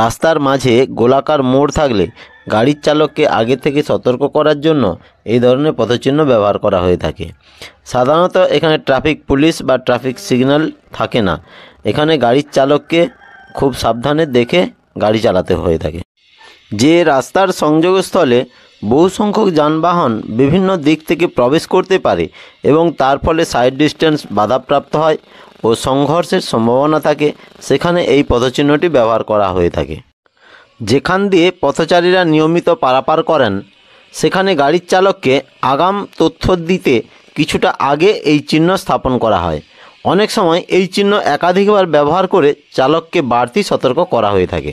রাস্তার মাঝে গোলাকার মোড় থাকলে গাড়ির চালককে আগে থেকে সতর্ক করার জন্য এই ধরনের পথচিহ্ন ব্যবহার করা হয়ে থাকে সাধারণত এখানে ট্রাফিক পুলিশ বা ট্রাফিক সিগন্যাল থাকে না এখানে গাড়ির চালককে খুব সাবধানে দেখে গাড়ি চালাতে হয়ে থাকে যে রাস্তার সংযোগস্থলে বহু সংখ্যক যানবাহন বিভিন্ন দিক থেকে প্রবেশ করতে পারে এবং তার ফলে সাইড ডিস্টেন্স বাধাপ্রাপ্ত হয় ও সংঘর্ষের সম্ভাবনা থাকে সেখানে এই পথচিহ্নটি ব্যবহার করা হয়ে থাকে যেখান দিয়ে পথচারীরা নিয়মিত পারাপার করেন সেখানে গাড়ির চালককে আগাম তথ্য দিতে কিছুটা আগে এই চিহ্ন স্থাপন করা হয় অনেক সময় এই চিহ্ন একাধিকবার ব্যবহার করে চালককে বাড়তি সতর্ক করা হয়ে থাকে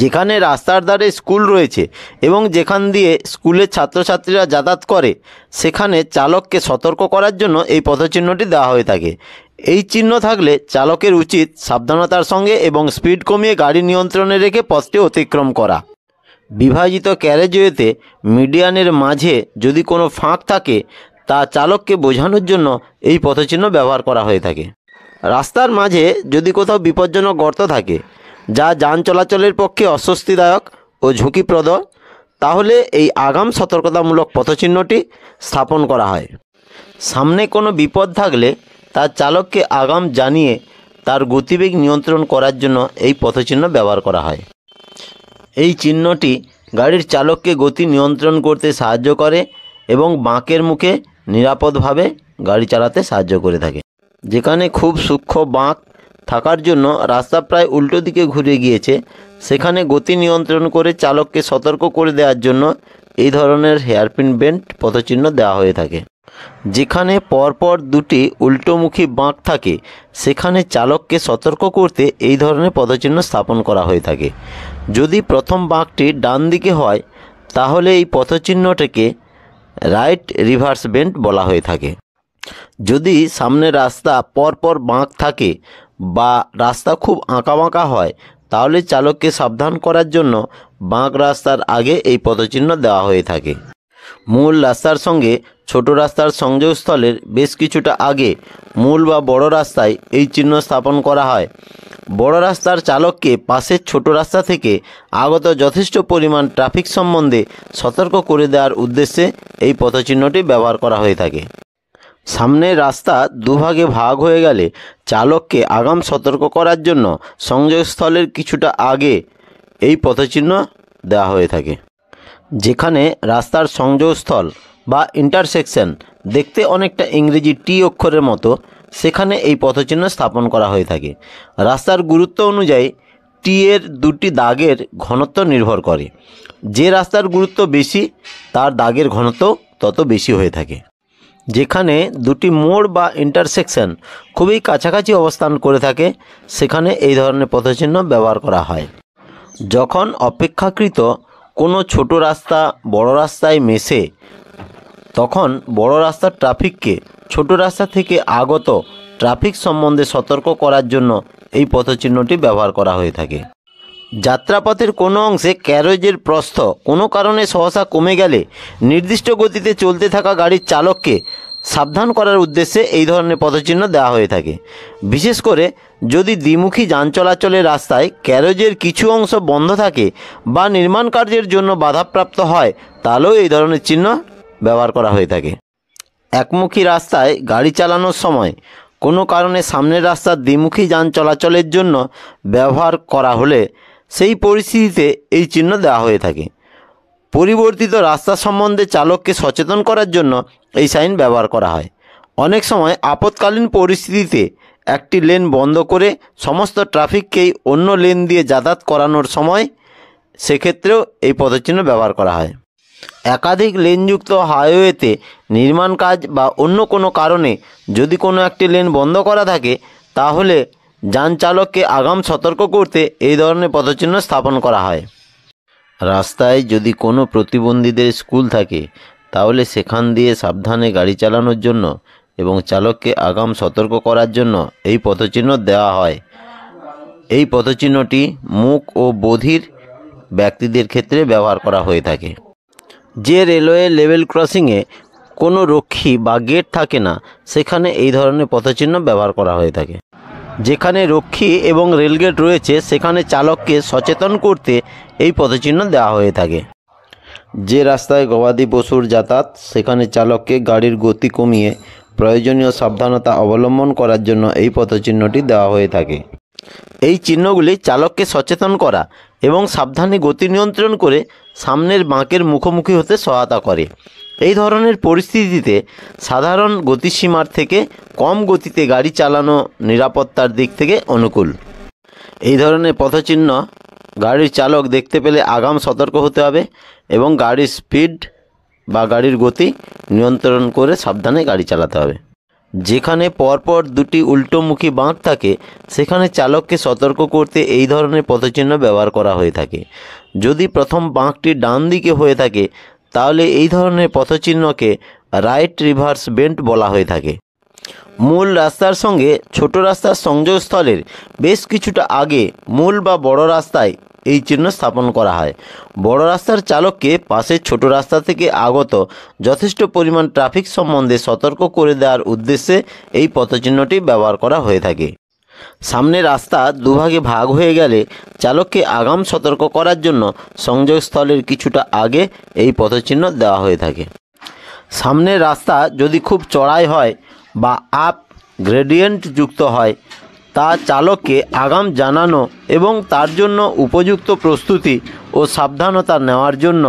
যেখানে রাস্তার ধারে স্কুল রয়েছে এবং যেখান দিয়ে স্কুলের ছাত্রছাত্রীরা যাতায়াত করে সেখানে চালককে সতর্ক করার জন্য এই পথচিহ্নটি দেওয়া হয়ে থাকে এই চিহ্ন থাকলে চালকের উচিত সাবধানতার সঙ্গে এবং স্পিড কমিয়ে গাড়ি নিয়ন্ত্রণে রেখে পথটি অতিক্রম করা বিভাজিত ক্যারেজওয়েতে মিডিয়ানের মাঝে যদি কোনো ফাঁক থাকে তা চালককে বোঝানোর জন্য এই পথচিহ্ন ব্যবহার করা হয়ে থাকে রাস্তার মাঝে যদি কোথাও বিপজ্জনক গর্ত থাকে যা যান চলাচলের পক্ষে অস্বস্তিদায়ক ও ঝুঁকিপ্রদ তাহলে এই আগাম সতর্কতামূলক পথচিহ্নটি স্থাপন করা হয় সামনে কোনো বিপদ থাকলে তার চালককে আগাম জানিয়ে তার গতিবেগ নিয়ন্ত্রণ করার জন্য এই পথচিহ্ন ব্যবহার করা হয় এই চিহ্নটি গাড়ির চালককে গতি নিয়ন্ত্রণ করতে সাহায্য করে এবং বাঁকের মুখে নিরাপদভাবে গাড়ি চালাতে সাহায্য করে থাকে যেখানে খুব সূক্ষ্ম বাঁক থাকার জন্য রাস্তা প্রায় উল্টো দিকে ঘুরে গিয়েছে সেখানে গতি নিয়ন্ত্রণ করে চালককে সতর্ক করে দেওয়ার জন্য এই ধরনের হেয়ারপিন বেন্ট পথচিহ্ন দেওয়া হয়ে থাকে যেখানে পরপর দুটি উল্টোমুখী বাঁক থাকে সেখানে চালককে সতর্ক করতে এই ধরনের পদচিহ্ন স্থাপন করা হয়ে থাকে যদি প্রথম বাঁকটি ডান দিকে হয় তাহলে এই পথচিহ্নটিকে রাইট রিভার্স বেন্ট বলা হয়ে থাকে যদি সামনে রাস্তা পরপর বাঁক থাকে বা রাস্তা খুব আঁকাবাঁকা হয় তাহলে চালককে সাবধান করার জন্য বাঁক রাস্তার আগে এই পদচিহ্ন দেওয়া হয়ে থাকে মূল রাস্তার সঙ্গে ছোট রাস্তার সংযোগস্থলের বেশ কিছুটা আগে মূল বা বড় রাস্তায় এই চিহ্ন স্থাপন করা হয় বড় রাস্তার চালককে পাশের ছোট রাস্তা থেকে আগত যথেষ্ট পরিমাণ ট্রাফিক সম্বন্ধে সতর্ক করে দেওয়ার উদ্দেশ্যে এই পথচিহ্নটি ব্যবহার করা হয়ে থাকে সামনের রাস্তা দুভাগে ভাগ হয়ে গেলে চালককে আগাম সতর্ক করার জন্য সংযোগস্থলের কিছুটা আগে এই পথচিহ্ন দেওয়া হয়ে থাকে যেখানে রাস্তার সংযোগস্থল বা ইন্টারসেকশন দেখতে অনেকটা ইংরেজি টি অক্ষরের মতো সেখানে এই পথচিহ্ন স্থাপন করা হয়ে থাকে রাস্তার গুরুত্ব অনুযায়ী টি এর দুটি দাগের ঘনত্ব নির্ভর করে যে রাস্তার গুরুত্ব বেশি তার দাগের ঘনত্ব তত বেশি হয়ে থাকে যেখানে দুটি মোড় বা ইন্টারসেকশন খুবই কাছাকাছি অবস্থান করে থাকে সেখানে এই ধরনের পথচিহ্ন ব্যবহার করা হয় যখন অপেক্ষাকৃত কোনো ছোট রাস্তা বড় রাস্তায় মেশে তখন বড় রাস্তার ট্রাফিককে ছোট রাস্তা থেকে আগত ট্রাফিক সম্বন্ধে সতর্ক করার জন্য এই পথচিহ্নটি ব্যবহার করা হয়ে থাকে যাত্রাপথের কোনো অংশে ক্যারেজের প্রস্থ কোনো কারণে সহসা কমে গেলে নির্দিষ্ট গতিতে চলতে থাকা গাড়ির চালককে সাবধান করার উদ্দেশ্যে এই ধরনের পদচিহ্ন দেওয়া হয়ে থাকে বিশেষ করে যদি দ্বিমুখী যান চলাচলের রাস্তায় ক্যারেজের কিছু অংশ বন্ধ থাকে বা নির্মাণ কার্যের জন্য বাধাপ্রাপ্ত হয় তাহলেও এই ধরনের চিহ্ন ব্যবহার করা হয়ে থাকে একমুখী রাস্তায় গাড়ি চালানোর সময় কোনো কারণে সামনের রাস্তার দ্বিমুখী যান চলাচলের জন্য ব্যবহার করা হলে সেই পরিস্থিতিতে এই চিহ্ন দেওয়া হয়ে থাকে পরিবর্তিত রাস্তা সম্বন্ধে চালককে সচেতন করার জন্য এই সাইন ব্যবহার করা হয় অনেক সময় আপৎকালীন পরিস্থিতিতে একটি লেন বন্ধ করে সমস্ত ট্রাফিককেই অন্য লেন দিয়ে যাতায়াত করানোর সময় সেক্ষেত্রেও এই পদচিহ্ন ব্যবহার করা হয় একাধিক লেনযুক্ত হাইওয়েতে নির্মাণ কাজ বা অন্য কোনো কারণে যদি কোনো একটি লেন বন্ধ করা থাকে তাহলে যান চালককে আগাম সতর্ক করতে এই ধরনের পদচিহ্ন স্থাপন করা হয় রাস্তায় যদি কোনো প্রতিবন্ধীদের স্কুল থাকে তাহলে সেখান দিয়ে সাবধানে গাড়ি চালানোর জন্য এবং চালককে আগাম সতর্ক করার জন্য এই পথচিহ্ন দেওয়া হয় এই পথচিহ্নটি মুখ ও বধির ব্যক্তিদের ক্ষেত্রে ব্যবহার করা হয়ে থাকে যে রেলওয়ে লেভেল ক্রসিংয়ে কোনো রক্ষী বা গেট থাকে না সেখানে এই ধরনের পথচিহ্ন ব্যবহার করা হয়ে থাকে যেখানে রক্ষী এবং রেলগেট রয়েছে সেখানে চালককে সচেতন করতে এই পদচিহ্ন দেওয়া হয়ে থাকে যে রাস্তায় গবাদি পশুর যাতায়াত সেখানে চালককে গাড়ির গতি কমিয়ে প্রয়োজনীয় সাবধানতা অবলম্বন করার জন্য এই পথচিহ্নটি দেওয়া হয়ে থাকে এই চিহ্নগুলি চালককে সচেতন করা এবং সাবধানে গতি নিয়ন্ত্রণ করে সামনের বাঁকের মুখোমুখি হতে সহায়তা করে এই ধরনের পরিস্থিতিতে সাধারণ গতিসীমার থেকে কম গতিতে গাড়ি চালানো নিরাপত্তার দিক থেকে অনুকূল এই ধরনের পথচিহ্ন গাড়ির চালক দেখতে পেলে আগাম সতর্ক হতে হবে এবং গাড়ির স্পিড বা গাড়ির গতি নিয়ন্ত্রণ করে সাবধানে গাড়ি চালাতে হবে যেখানে পরপর দুটি উল্টোমুখী বাঁক থাকে সেখানে চালককে সতর্ক করতে এই ধরনের পথচিহ্ন ব্যবহার করা হয়ে থাকে যদি প্রথম বাঁকটি ডান দিকে হয়ে থাকে তাহলে এই ধরনের পথচিহ্নকে রাইট রিভার্স বেন্ট বলা হয়ে থাকে মূল রাস্তার সঙ্গে ছোট রাস্তার সংযোগস্থলের বেশ কিছুটা আগে মূল বা বড় রাস্তায় এই চিহ্ন স্থাপন করা হয় বড় রাস্তার চালককে পাশের ছোট রাস্তা থেকে আগত যথেষ্ট পরিমাণ ট্রাফিক সম্বন্ধে সতর্ক করে দেওয়ার উদ্দেশ্যে এই পথচিহ্নটি ব্যবহার করা হয়ে থাকে সামনে রাস্তা দুভাগে ভাগ হয়ে গেলে চালককে আগাম সতর্ক করার জন্য সংযোগস্থলের কিছুটা আগে এই পথচিহ্ন দেওয়া হয়ে থাকে সামনের রাস্তা যদি খুব চড়াই হয় বা আপ গ্রেডিয়েন্ট যুক্ত হয় তা চালককে আগাম জানানো এবং তার জন্য উপযুক্ত প্রস্তুতি ও সাবধানতা নেওয়ার জন্য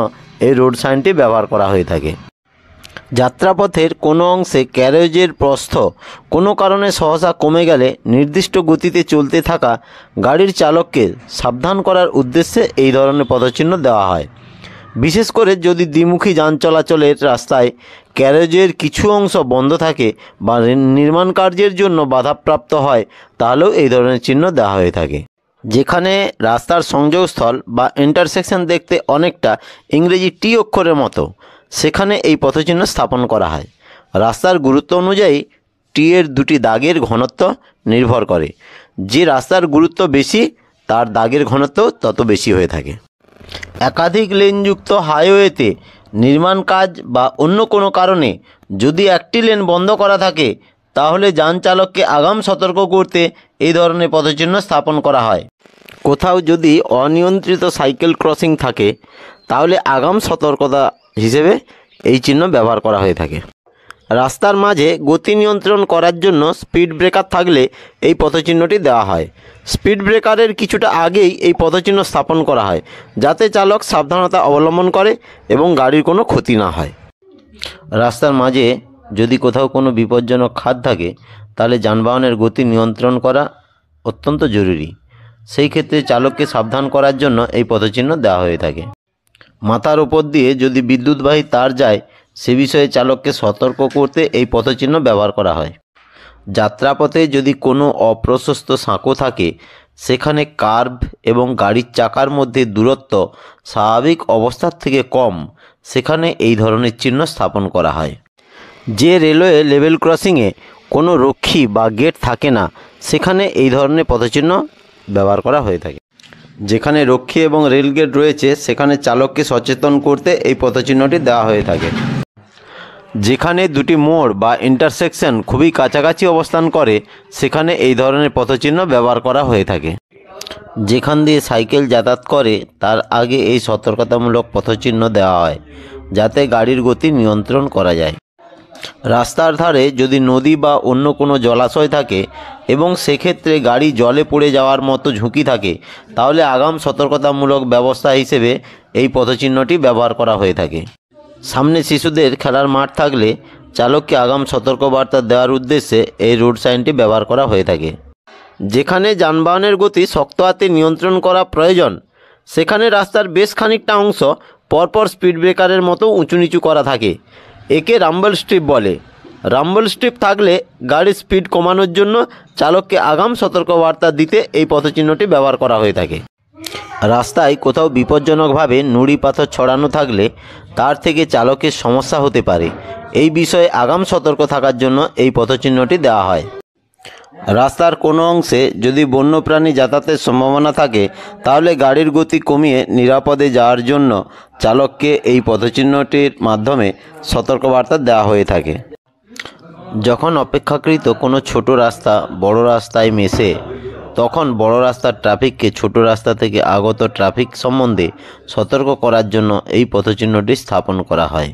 এই রোড সাইনটি ব্যবহার করা হয়ে থাকে যাত্রাপথের কোনো অংশে ক্যারেজের প্রস্থ কোনো কারণে সহসা কমে গেলে নির্দিষ্ট গতিতে চলতে থাকা গাড়ির চালককে সাবধান করার উদ্দেশ্যে এই ধরনের পদচিহ্ন দেওয়া হয় বিশেষ করে যদি দ্বিমুখী যান চলাচলের রাস্তায় ক্যারেজের কিছু অংশ বন্ধ থাকে বা নির্মাণ কার্যের জন্য বাধাপ্রাপ্ত হয় তাহলেও এই ধরনের চিহ্ন দেওয়া হয়ে থাকে যেখানে রাস্তার সংযোগস্থল বা ইন্টারসেকশন দেখতে অনেকটা ইংরেজি টি অক্ষরের মতো সেখানে এই পথচিহ্ন স্থাপন করা হয় রাস্তার গুরুত্ব অনুযায়ী টি এর দুটি দাগের ঘনত্ব নির্ভর করে যে রাস্তার গুরুত্ব বেশি তার দাগের ঘনত্ব তত বেশি হয়ে থাকে একাধিক লেনযুক্ত হাইওয়েতে নির্মাণ কাজ বা অন্য কোনো কারণে যদি একটি লেন বন্ধ করা থাকে তাহলে যান চালককে আগাম সতর্ক করতে এই ধরনের পদচিহ্ন স্থাপন করা হয় কোথাও যদি অনিয়ন্ত্রিত সাইকেল ক্রসিং থাকে তাহলে আগাম সতর্কতা হিসেবে এই চিহ্ন ব্যবহার করা হয়ে থাকে রাস্তার মাঝে গতি নিয়ন্ত্রণ করার জন্য স্পিড ব্রেকার থাকলে এই পথচিহ্নটি দেওয়া হয় স্পিড ব্রেকারের কিছুটা আগেই এই পথচিহ্ন স্থাপন করা হয় যাতে চালক সাবধানতা অবলম্বন করে এবং গাড়ির কোনো ক্ষতি না হয় রাস্তার মাঝে যদি কোথাও কোনো বিপজ্জনক খাদ থাকে তাহলে যানবাহনের গতি নিয়ন্ত্রণ করা অত্যন্ত জরুরি সেই ক্ষেত্রে চালককে সাবধান করার জন্য এই পথচিহ্ন দেওয়া হয়ে থাকে মাথার ওপর দিয়ে যদি বিদ্যুৎবাহী তার যায় সে বিষয়ে চালককে সতর্ক করতে এই পথচিহ্ন ব্যবহার করা হয় যাত্রাপথে যদি কোনো অপ্রশস্ত সাঁকো থাকে সেখানে কার্ভ এবং গাড়ির চাকার মধ্যে দূরত্ব স্বাভাবিক অবস্থার থেকে কম সেখানে এই ধরনের চিহ্ন স্থাপন করা হয় যে রেলওয়ে লেভেল ক্রসিংয়ে কোনো রক্ষী বা গেট থাকে না সেখানে এই ধরনের পথচিহ্ন ব্যবহার করা হয়ে থাকে যেখানে রক্ষী এবং রেলগেট রয়েছে সেখানে চালককে সচেতন করতে এই পথচিহ্নটি দেওয়া হয়ে থাকে যেখানে দুটি মোড় বা ইন্টারসেকশন খুবই কাছাকাছি অবস্থান করে সেখানে এই ধরনের পথচিহ্ন ব্যবহার করা হয়ে থাকে যেখান দিয়ে সাইকেল যাতায়াত করে তার আগে এই সতর্কতামূলক পথচিহ্ন দেওয়া হয় যাতে গাড়ির গতি নিয়ন্ত্রণ করা যায় রাস্তার ধারে যদি নদী বা অন্য কোনো জলাশয় থাকে এবং সেক্ষেত্রে গাড়ি জলে পড়ে যাওয়ার মতো ঝুঁকি থাকে তাহলে আগাম সতর্কতামূলক ব্যবস্থা হিসেবে এই পথচিহ্নটি ব্যবহার করা হয়ে থাকে সামনে শিশুদের খেলার মাঠ থাকলে চালককে আগাম সতর্কবার্তা দেওয়ার উদ্দেশ্যে এই রোড সাইনটি ব্যবহার করা হয়ে থাকে যেখানে যানবাহনের গতি শক্ত হাতে নিয়ন্ত্রণ করা প্রয়োজন সেখানে রাস্তার বেশ খানিকটা অংশ পরপর স্পিড ব্রেকারের মতো উঁচু নিচু করা থাকে একে রাম্বল স্ট্রিপ বলে রাম্বল স্ট্রিপ থাকলে গাড়ির স্পিড কমানোর জন্য চালককে আগাম সতর্কবার্তা দিতে এই পথচিহ্নটি ব্যবহার করা হয়ে থাকে রাস্তায় কোথাও বিপজ্জনকভাবে নুড়ি পাথর ছড়ানো থাকলে তার থেকে চালকের সমস্যা হতে পারে এই বিষয়ে আগাম সতর্ক থাকার জন্য এই পথচিহ্নটি দেওয়া হয় রাস্তার কোনো অংশে যদি বন্যপ্রাণী যাতায়াতের সম্ভাবনা থাকে তাহলে গাড়ির গতি কমিয়ে নিরাপদে যাওয়ার জন্য চালককে এই পথচিহ্নটির মাধ্যমে সতর্কবার্তা দেওয়া হয়ে থাকে যখন অপেক্ষাকৃত কোনো ছোট রাস্তা বড় রাস্তায় মেশে তখন বড় রাস্তার ট্রাফিককে ছোট রাস্তা থেকে আগত ট্রাফিক সম্বন্ধে সতর্ক করার জন্য এই পথচিহ্নটি স্থাপন করা হয়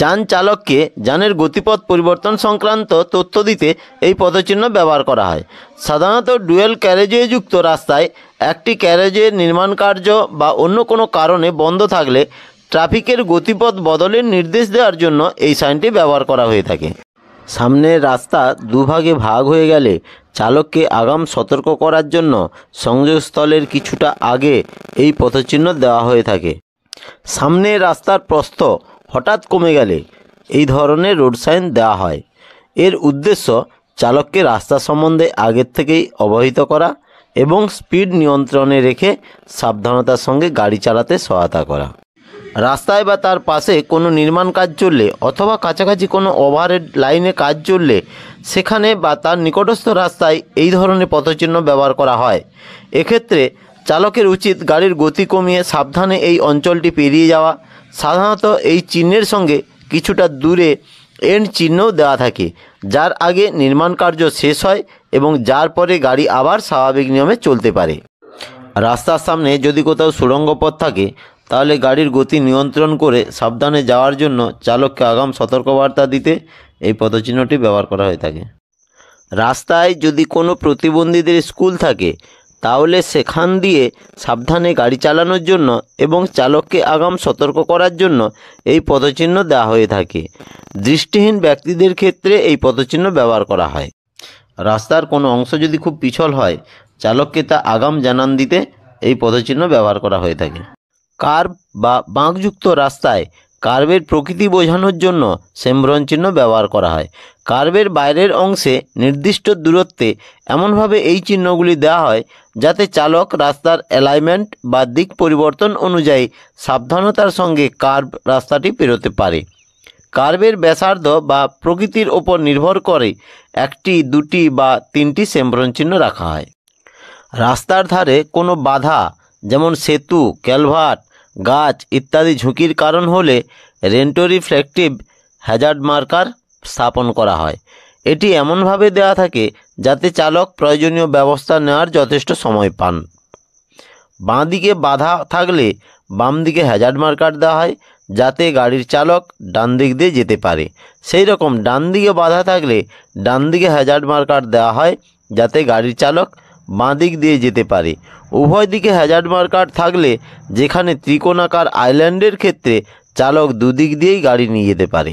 যান চালককে যানের গতিপথ পরিবর্তন সংক্রান্ত তথ্য দিতে এই পদচিহ্ন ব্যবহার করা হয় সাধারণত ডুয়েল ক্যারেজে যুক্ত রাস্তায় একটি ক্যারেজের নির্মাণ কার্য বা অন্য কোনো কারণে বন্ধ থাকলে ট্রাফিকের গতিপথ বদলের নির্দেশ দেওয়ার জন্য এই সাইনটি ব্যবহার করা হয়ে থাকে সামনের রাস্তা দুভাগে ভাগ হয়ে গেলে চালককে আগাম সতর্ক করার জন্য সংযোগস্থলের কিছুটা আগে এই পথচিহ্ন দেওয়া হয়ে থাকে সামনের রাস্তার প্রস্থ হঠাৎ কমে গেলে এই ধরনের রোড সাইন দেওয়া হয় এর উদ্দেশ্য চালককে রাস্তা সম্বন্ধে আগের থেকেই অবহিত করা এবং স্পিড নিয়ন্ত্রণে রেখে সাবধানতার সঙ্গে গাড়ি চালাতে সহায়তা করা রাস্তায় বা তার পাশে কোনো নির্মাণ কাজ চললে অথবা কাছাকাছি কোনো ওভারহেড লাইনে কাজ চললে সেখানে বা তার নিকটস্থ রাস্তায় এই ধরনের পথচিহ্ন ব্যবহার করা হয় এক্ষেত্রে চালকের উচিত গাড়ির গতি কমিয়ে সাবধানে এই অঞ্চলটি পেরিয়ে যাওয়া সাধারণত এই চিহ্নের সঙ্গে কিছুটা দূরে এন্ড চিহ্ন দেওয়া থাকে যার আগে নির্মাণ কার্য শেষ হয় এবং যার পরে গাড়ি আবার স্বাভাবিক নিয়মে চলতে পারে রাস্তার সামনে যদি কোথাও সুড়ঙ্গ পথ থাকে তাহলে গাড়ির গতি নিয়ন্ত্রণ করে সাবধানে যাওয়ার জন্য চালককে আগাম সতর্কবার্তা দিতে এই পদচিহ্নটি ব্যবহার করা হয়ে থাকে রাস্তায় যদি কোনো প্রতিবন্ধীদের স্কুল থাকে তাহলে সেখান দিয়ে সাবধানে গাড়ি চালানোর জন্য এবং চালককে আগাম সতর্ক করার জন্য এই পদচিহ্ন দেওয়া হয়ে থাকে দৃষ্টিহীন ব্যক্তিদের ক্ষেত্রে এই পদচিহ্ন ব্যবহার করা হয় রাস্তার কোনো অংশ যদি খুব পিছল হয় চালককে তা আগাম জানান দিতে এই পদচিহ্ন ব্যবহার করা হয়ে থাকে কার্ভ বা বাঁকযুক্ত রাস্তায় কার্ভের প্রকৃতি বোঝানোর জন্য সেম্ব্রন চিহ্ন ব্যবহার করা হয় কার্ভের বাইরের অংশে নির্দিষ্ট দূরত্বে এমনভাবে এই চিহ্নগুলি দেওয়া হয় যাতে চালক রাস্তার অ্যালাইনমেন্ট বা দিক পরিবর্তন অনুযায়ী সাবধানতার সঙ্গে কার্ভ রাস্তাটি পেরোতে পারে কার্ভের ব্যাসার্ধ বা প্রকৃতির ওপর নির্ভর করে একটি দুটি বা তিনটি সেম্ব্রন চিহ্ন রাখা হয় রাস্তার ধারে কোনো বাধা যেমন সেতু ক্যালভার্ট গাছ ইত্যাদি ঝুঁকির কারণ হলে রেন্টো রিফ্লেকটিভ হ্যাজার্ড মার্কার স্থাপন করা হয় এটি এমনভাবে দেয়া থাকে যাতে চালক প্রয়োজনীয় ব্যবস্থা নেওয়ার যথেষ্ট সময় পান বাঁ দিকে বাধা থাকলে বাম দিকে হ্যাজার্ড মার্কার দেওয়া হয় যাতে গাড়ির চালক ডান দিক দিয়ে যেতে পারে সেই রকম ডান দিকে বাধা থাকলে ডান দিকে হ্যাজার্ড মার্কার দেওয়া হয় যাতে গাড়ির চালক বাঁ দিক দিয়ে যেতে পারে উভয় দিকে হ্যাজার্ড মার্কার থাকলে যেখানে ত্রিকোণাকার আইল্যান্ডের ক্ষেত্রে চালক দুদিক দিয়েই গাড়ি নিয়ে যেতে পারে